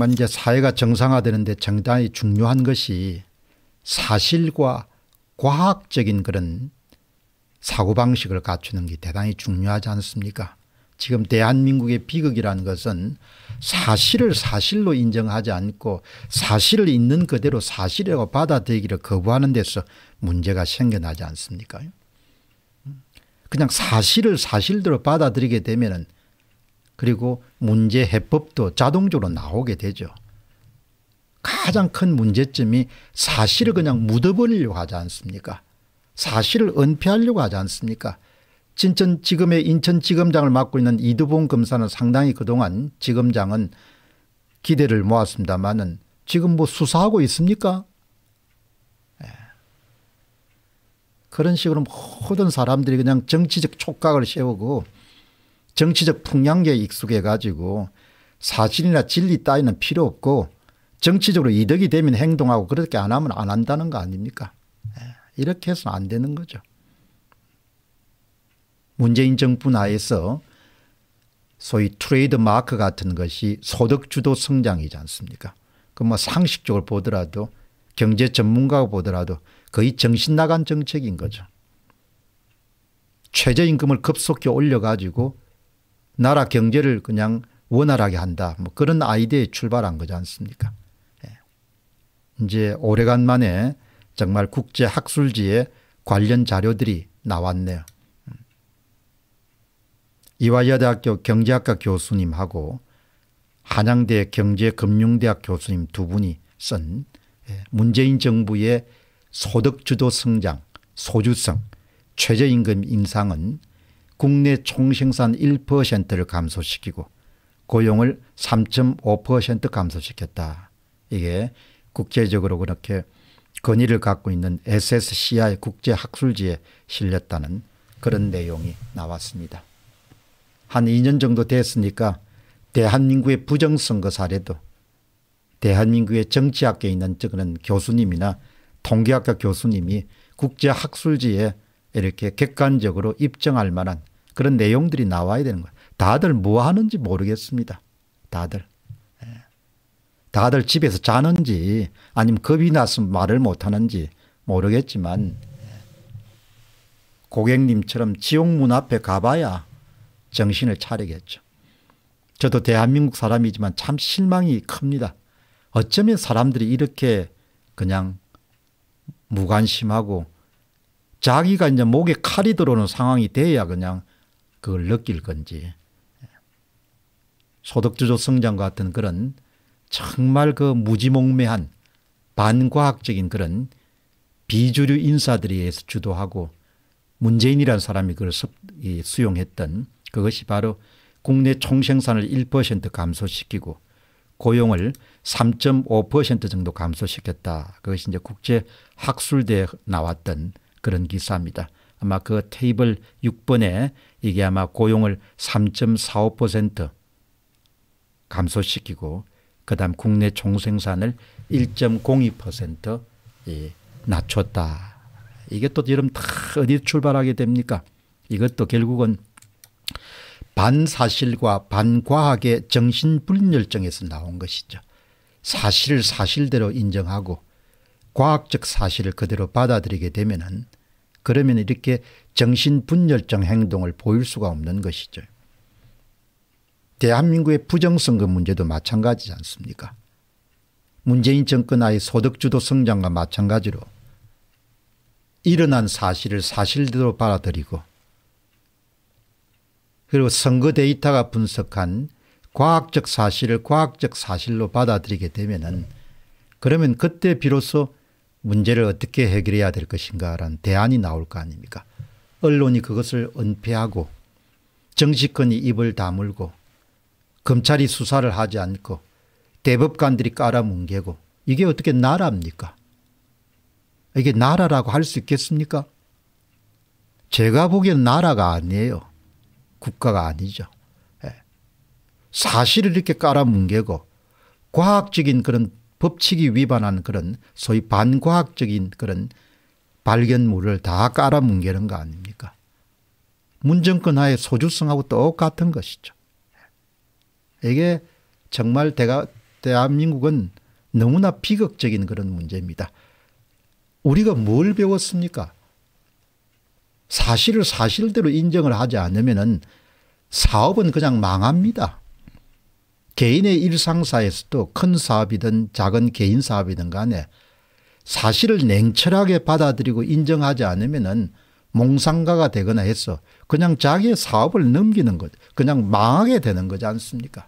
정말 이제 사회가 정상화되는데 정당히 중요한 것이 사실과 과학적인 그런 사고방식을 갖추는 게 대단히 중요하지 않습니까 지금 대한민국의 비극이라는 것은 사실을 사실로 인정하지 않고 사실을 있는 그대로 사실이라고 받아들이기를 거부하는 데서 문제가 생겨나지 않습니까 그냥 사실을 사실대로 받아들이게 되면 그리고 문제 해법도 자동적으로 나오게 되죠. 가장 큰 문제점이 사실을 그냥 묻어버리려고 하지 않습니까? 사실을 은폐하려고 하지 않습니까? 진천 지금의 인천 지검장을 맡고 있는 이두봉 검사는 상당히 그동안 지검장은 기대를 모았습니다만은 지금 뭐 수사하고 있습니까? 예. 그런 식으로 모든 사람들이 그냥 정치적 촉각을 세우고 정치적 풍향계에 익숙해 가지고 사실이나 진리 따위는 필요 없고 정치적으로 이득이 되면 행동하고 그렇게 안 하면 안 한다는 거 아닙니까? 예, 이렇게 해서는 안 되는 거죠. 문재인 정부 나에서 소위 트레이드 마크 같은 것이 소득주도 성장이지 않습니까? 그 뭐 상식적으로 보더라도 경제 전문가가 보더라도 거의 정신 나간 정책인 거죠. 최저임금을 급속히 올려가지고 나라 경제를 그냥 원활하게 한다. 뭐 그런 아이디어에 출발한 거지 않습니까? 예. 이제 오래간만에 정말 국제 학술지에 관련 자료들이 나왔네요. 음. 이화여대학교 경제학과 교수님하고 한양대 경제금융대학 교수님 두 분이 쓴 예, 문재인 정부의 소득주도 성장, 소주성, 최저임금 인상은 국내 총생산 1%를 감소시키고 고용을 3.5% 감소시켰다. 이게 국제적으로 그렇게 건의를 갖고 있는 SSCI 국제학술지에 실렸다는 그런 내용이 나왔습니다. 한 2년 정도 됐으니까 대한민국의 부정선거 사례도 대한민국의 정치학계에 있는 그런 교수님이나 통계학과 교수님이 국제학술지에 이렇게 객관적으로 입증할 만한 그런 내용들이 나와야 되는 거예요. 다들 뭐 하는지 모르겠습니다. 다들. 예. 다들 집에서 자는지 아니면 겁이 나서 말을 못하는지 모르겠지만 예. 고객님처럼 지옥문 앞에 가봐야 정신을 차리겠죠. 저도 대한민국 사람이지만 참 실망이 큽니다. 어쩌면 사람들이 이렇게 그냥 무관심하고 자기가 이제 목에 칼이 들어오는 상황이 돼야 그냥 그걸 느낄 건지 소득주도 성장과 같은 그런 정말 그 무지몽매한 반과학적인 그런 비주류 인사들에 의해서 주도하고 문재인이라는 사람이 그걸 수용했던 그것이 바로 국내 총생산을 1% 감소시키고 고용을 3.5% 정도 감소시켰다. 그것이 이제 국제학술대에 나왔던 그런 기사입니다. 아마 그 테이블 6번에 이게 아마 고용을 3.45% 감소시키고 그 다음 국내 총생산을 1.02% 낮췄다. 이게 또 이름 다 어디 출발하게 됩니까? 이것도 결국은 반사실과 반과학의 정신분열정에서 나온 것이죠. 사실을 사실대로 인정하고 과학적 사실을 그대로 받아들이게 되면 은 그러면 이렇게 정신분열증 행동을 보일 수가 없는 것이죠. 대한민국의 부정선거 문제도 마찬가지지 않습니까? 문재인 정권하의 소득주도 성장과 마찬가지로 일어난 사실을 사실대로 받아들이고 그리고 선거 데이터가 분석한 과학적 사실을 과학적 사실로 받아들이게 되면은 그러면 그때 비로소 문제를 어떻게 해결해야 될 것인가라는 대안이 나올 거 아닙니까? 언론이 그것을 은폐하고 정치권이 입을 다물고 검찰이 수사를 하지 않고 대법관들이 깔아뭉개고 이게 어떻게 나라입니까? 이게 나라라고 할 수 있겠습니까? 제가 보기엔 나라가 아니에요. 국가가 아니죠. 예. 사실을 이렇게 깔아뭉개고 과학적인 그런 법칙이 위반한 그런 소위 반과학적인 그런 발견물을 다 깔아뭉개는 거 아닙니까? 문정권 하의 소주성하고 똑같은 것이죠. 이게 정말 대가, 대한민국은 너무나 비극적인 그런 문제입니다. 우리가 뭘 배웠습니까? 사실을 사실대로 인정을 하지 않으면 사업은 그냥 망합니다. 개인의 일상사에서도 큰 사업이든 작은 개인 사업이든 간에 사실을 냉철하게 받아들이고 인정하지 않으면은 몽상가가 되거나 해서 그냥 자기의 사업을 넘기는 것, 그냥 망하게 되는 거지 않습니까?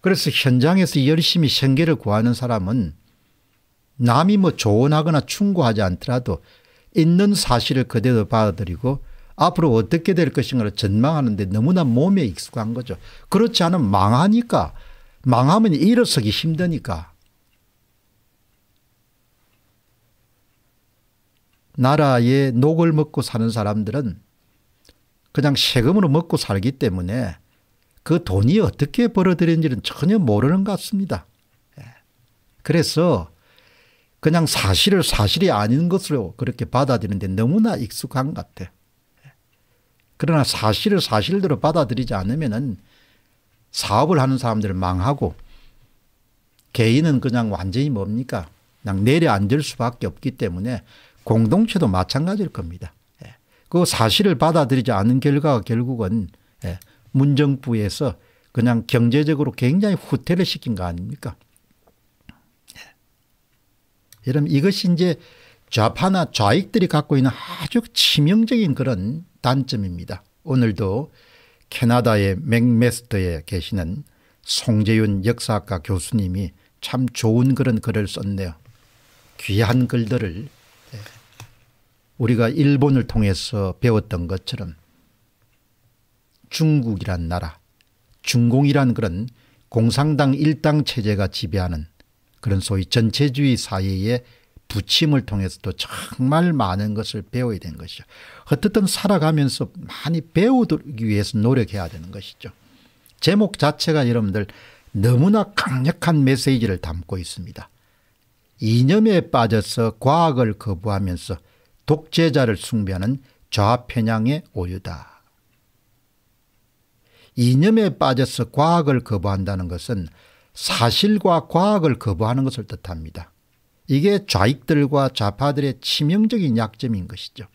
그래서 현장에서 열심히 생계를 구하는 사람은 남이 뭐 조언하거나 충고하지 않더라도 있는 사실을 그대로 받아들이고 앞으로 어떻게 될 것인가를 전망하는데 너무나 몸에 익숙한 거죠. 그렇지 않으면 망하니까 망하면 일어서기 힘드니까 나라의 녹을 먹고 사는 사람들은 그냥 세금으로 먹고 살기 때문에 그 돈이 어떻게 벌어들인지는 전혀 모르는 것 같습니다. 예. 그래서 그냥 사실을 사실이 아닌 것으로 그렇게 받아들이는데 너무나 익숙한 것 같아요. 그러나 사실을 사실대로 받아들이지 않으면은 사업을 하는 사람들은 망하고 개인은 그냥 완전히 뭡니까? 그냥 내려앉을 수밖에 없기 때문에 공동체도 마찬가지일 겁니다. 예. 그 사실을 받아들이지 않은 결과가 결국은 예, 문정부에서 그냥 경제적으로 굉장히 후퇴를 시킨 거 아닙니까? 예. 여러분 이것이 이제 좌파나 좌익들이 갖고 있는 아주 치명적인 그런 단점입니다. 오늘도 캐나다의 맥메스터에 계시는 송재윤 역사학과 교수님이 참 좋은 그런 글을 썼네요. 귀한 글들을 예. 우리가 일본을 통해서 배웠던 것처럼 중국이란 나라 중공이란 그런 공산당 일당 체제가 지배하는 그런 소위 전체주의 사회의 부침을 통해서도 정말 많은 것을 배워야 되는 것이죠. 어떻든 살아가면서 많이 배우기 위해서 노력해야 되는 것이죠. 제목 자체가 여러분들 너무나 강력한 메시지를 담고 있습니다. 이념에 빠져서 과학을 거부하면서 독재자를 숭배하는 좌편향의 오류다. 이념에 빠져서 과학을 거부한다는 것은 사실과 과학을 거부하는 것을 뜻합니다. 이게 좌익들과 좌파들의 치명적인 약점인 것이죠.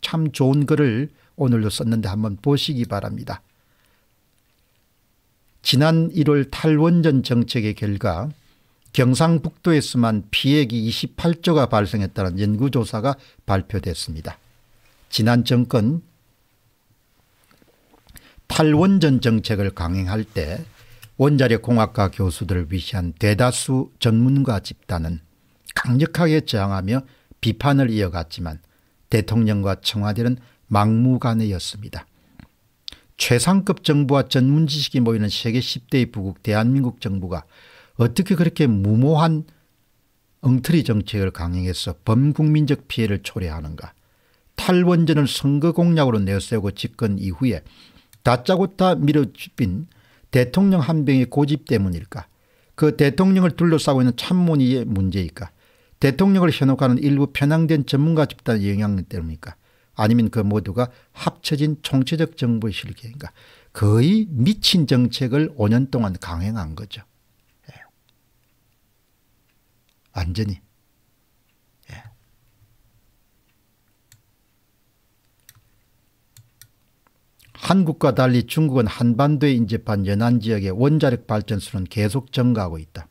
참 좋은 글을 오늘도 썼는데 한번 보시기 바랍니다. 지난 1월 탈원전 정책의 결과 경상북도에서만 피해액 28조가 발생했다는 연구조사가 발표됐습니다. 지난 정권 탈원전 정책을 강행할 때 원자력 공학과 교수들을 위시한 대다수 전문가 집단은 강력하게 저항하며 비판을 이어갔지만 대통령과 청와대는 막무가내였습니다. 최상급 정부와 전문 지식이 모이는 세계 10대의 부국 대한민국 정부가 어떻게 그렇게 무모한 엉터리 정책을 강행해서 범국민적 피해를 초래하는가. 탈원전을 선거 공약으로 내세우고 집권 이후에 다짜고짜 밀어집힌 대통령 한 병의 고집 때문일까. 그 대통령을 둘러싸고 있는 참모니의 문제일까. 대통령을 현혹하는 일부 편향된 전문가 집단의 영향 때문입니까? 아니면 그 모두가 합쳐진 총체적 정부의 실격인가? 거의 미친 정책을 5년 동안 강행한 거죠. 예. 완전히. 예. 한국과 달리 중국은 한반도에 인접한 연안 지역의 원자력 발전수는 계속 증가하고 있다.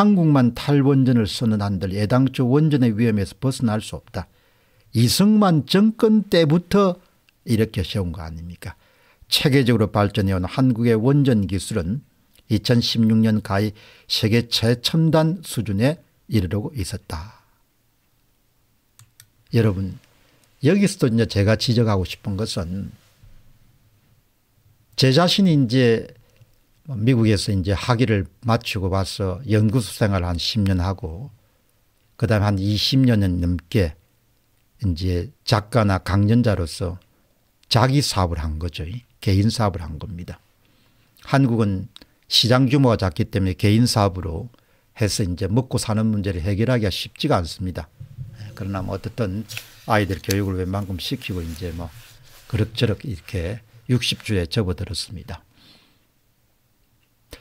한국만 탈원전을 선언한들 애당초 원전의 위험에서 벗어날 수 없다. 이승만 정권 때부터 이렇게 세운 거 아닙니까 체계적으로 발전해온 한국의 원전 기술은 2016년 가히 세계 최첨단 수준에 이르고 르 있었다. 여러분 여기서도 이제 제가 지적하고 싶은 것은 제 자신이 이제 뭐 미국에서 이제 학위를 마치고 와서 연구소생활한 10년 하고 그 다음에 한2 0년 넘게 이제 작가나 강연자로서 자기 사업을 한 거죠. 개인 사업을 한 겁니다. 한국은 시장 규모가 작기 때문에 개인 사업으로 해서 이제 먹고 사는 문제를 해결하기가 쉽지가 않습니다. 예, 그러나 뭐어떻든 아이들 교육을 웬만큼 시키고 이제 뭐 그럭저럭 이렇게 60주에 접어들었습니다.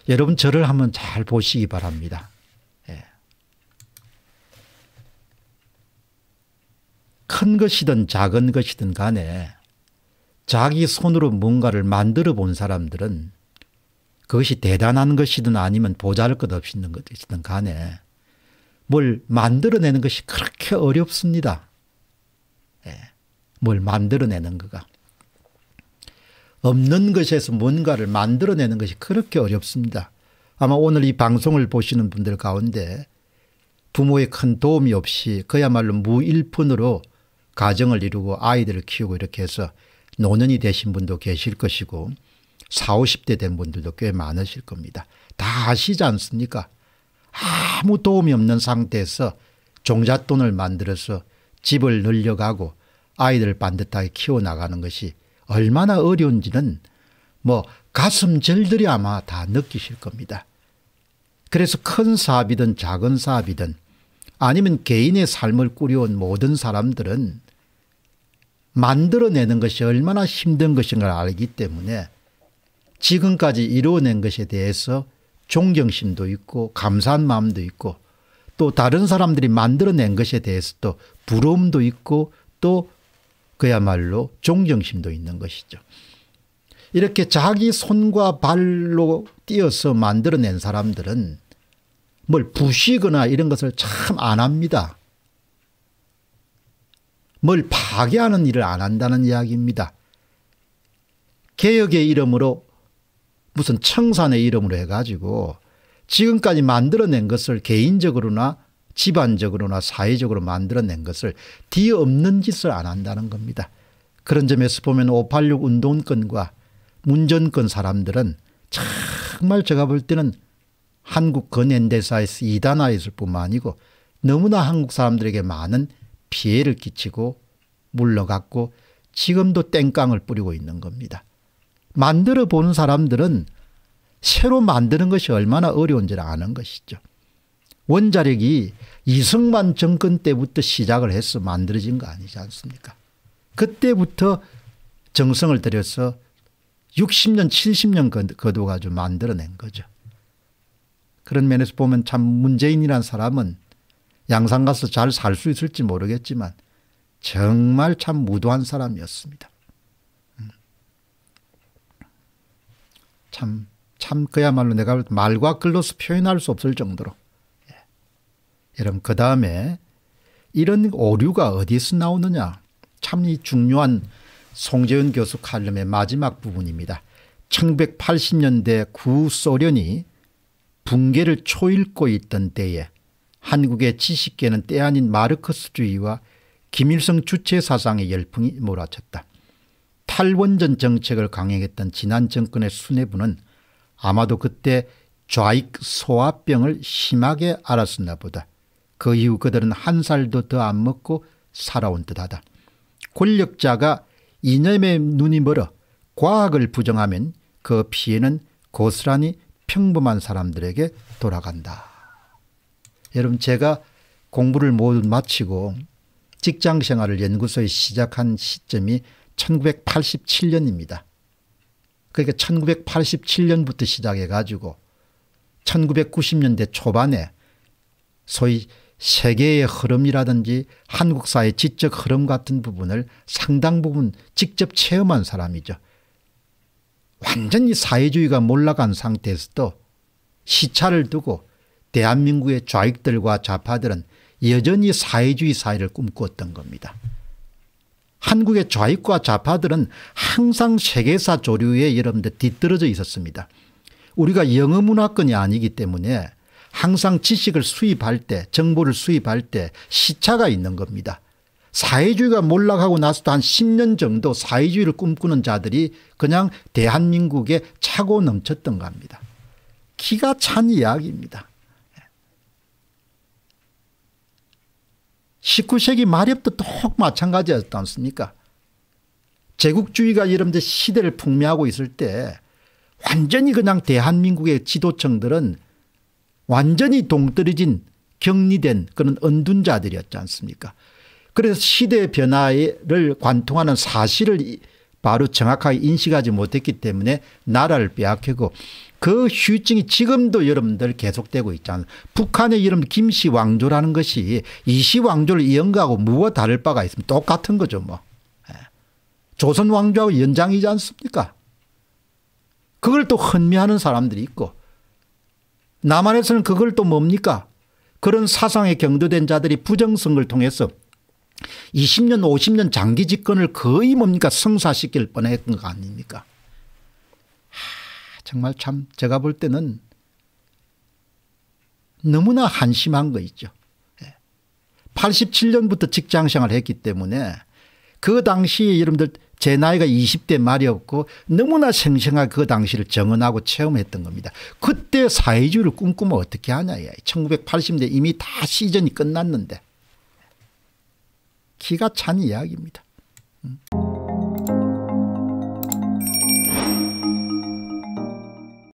여러분 저를 한번 잘 보시기 바랍니다. 예. 큰 것이든 작은 것이든 간에 자기 손으로 뭔가를 만들어 본 사람들은 그것이 대단한 것이든 아니면 보잘 것없이 것이든 간에 뭘 만들어내는 것이 그렇게 어렵습니다. 예. 뭘 만들어내는 거가. 없는 것에서 뭔가를 만들어내는 것이 그렇게 어렵습니다. 아마 오늘 이 방송을 보시는 분들 가운데 부모의 큰 도움이 없이 그야말로 무일푼으로 가정을 이루고 아이들을 키우고 이렇게 해서 노년이 되신 분도 계실 것이고 40, 50대 된 분들도 꽤 많으실 겁니다. 다 아시지 않습니까? 아무 도움이 없는 상태에서 종잣돈을 만들어서 집을 늘려가고 아이들을 반듯하게 키워나가는 것이 얼마나 어려운지는 뭐 가슴 절들이 아마 다 느끼실 겁니다. 그래서 큰 사업이든 작은 사업이든 아니면 개인의 삶을 꾸려온 모든 사람들은 만들어내는 것이 얼마나 힘든 것인가를 알기 때문에 지금까지 이루어낸 것에 대해서 존경심도 있고 감사한 마음도 있고 또 다른 사람들이 만들어낸 것에 대해서 또 부러움도 있고 또 그야말로 존경심도 있는 것이죠. 이렇게 자기 손과 발로 뛰어서 만들어낸 사람들은 뭘 부시거나 이런 것을 참 안 합니다. 뭘 파괴하는 일을 안 한다는 이야기입니다. 개혁의 이름으로 무슨 청산의 이름으로 해가지고 지금까지 만들어낸 것을 개인적으로나 집안적으로나 사회적으로 만들어낸 것을 뒤 없는 짓을 안 한다는 겁니다. 그런 점에서 보면 586 운동권과 문전권 사람들은 정말 제가 볼 때는 한국 근현대사에서 이단화했을 뿐만 아니고 너무나 한국 사람들에게 많은 피해를 끼치고 물러갔고 지금도 땡깡을 뿌리고 있는 겁니다. 만들어 보는 사람들은 새로 만드는 것이 얼마나 어려운지를 아는 것이죠. 원자력이 이승만 정권 때부터 시작을 해서 만들어진 거 아니지 않습니까? 그때부터 정성을 들여서 60년 70년 거둬가지고 만들어낸 거죠. 그런 면에서 보면 참 문재인이란 사람은 양산 가서 잘 살 수 있을지 모르겠지만 정말 참 무도한 사람이었습니다. 음. 참, 참 그야말로 내가 말과 글로서 표현할 수 없을 정도로 여러분 그 다음에 이런 오류가 어디에서 나오느냐 참 이 중요한 송재현 교수 칼럼의 마지막 부분입니다. 1980년대 구소련이 붕괴를 초읽고 있던 때에 한국의 지식계는 때 아닌 마르크스주의와 김일성 주체 사상의 열풍이 몰아쳤다. 탈원전 정책을 강행했던 지난 정권의 수뇌부는 아마도 그때 좌익 소화병을 심하게 알았었나 보다. 그 이후 그들은 한 살도 더 안 먹고 살아온 듯하다. 권력자가 이념의 눈이 멀어 과학을 부정하면 그 피해는 고스란히 평범한 사람들에게 돌아간다. 여러분 제가 공부를 모두 마치고 직장 생활을 연구소에 시작한 시점이 1987년입니다. 그러니까 1987년부터 시작해 가지고 1990년대 초반에 소위 세계의 흐름이라든지 한국사의 지적 흐름 같은 부분을 상당 부분 직접 체험한 사람이죠. 완전히 사회주의가 몰락한 상태에서도 시차를 두고 대한민국의 좌익들과 좌파들은 여전히 사회주의 사회를 꿈꿨던 겁니다. 한국의 좌익과 좌파들은 항상 세계사 조류에 여러분들 뒤떨어져 있었습니다. 우리가 영어문화권이 아니기 때문에 항상 지식을 수입할 때 정보를 수입할 때 시차가 있는 겁니다. 사회주의가 몰락하고 나서도 한 10년 정도 사회주의를 꿈꾸는 자들이 그냥 대한민국에 차고 넘쳤던 겁니다. 기가 찬 이야기입니다. 19세기 말엽도 똑 마찬가지였지 않습니까? 제국주의가 여러분들 시대를 풍미하고 있을 때 완전히 그냥 대한민국의 지도층들은 완전히 동떨어진 격리된 그런 언둔자들이었지 않습니까 그래서 시대 변화를 관통하는 사실을 바로 정확하게 인식하지 못했기 때문에 나라를 빼앗기고 그 휴증이 지금도 여러분들 계속되고 있잖아요. 북한의 이름 김씨 왕조라는 것이 이씨 왕조를 연가하고 무엇 다를 바가 있으면 똑같은 거죠 뭐. 예. 조선 왕조하고 연장이지 않습니까 그걸 또흔미하는 사람들이 있고 남한에서는 그걸 또 뭡니까? 그런 사상에 경도된 자들이 부정성을 통해서 20년 50년 장기 집권을 거의 뭡니까 성사시킬 뻔했던 거 아닙니까 하, 정말 참 제가 볼 때는 너무나 한심한 거 있죠 87년부터 예. 직장생활 을 했기 때문에 그 당시에 여러분들 제 나이가 20대 말이었고 너무나 생생하게 그 당시를 정언하고 체험했던 겁니다. 그때 사회주의를 꿈꾸면 어떻게 하냐. 1980년 이미 다 시즌이 끝났는데. 기가 찬 이야기입니다. 음.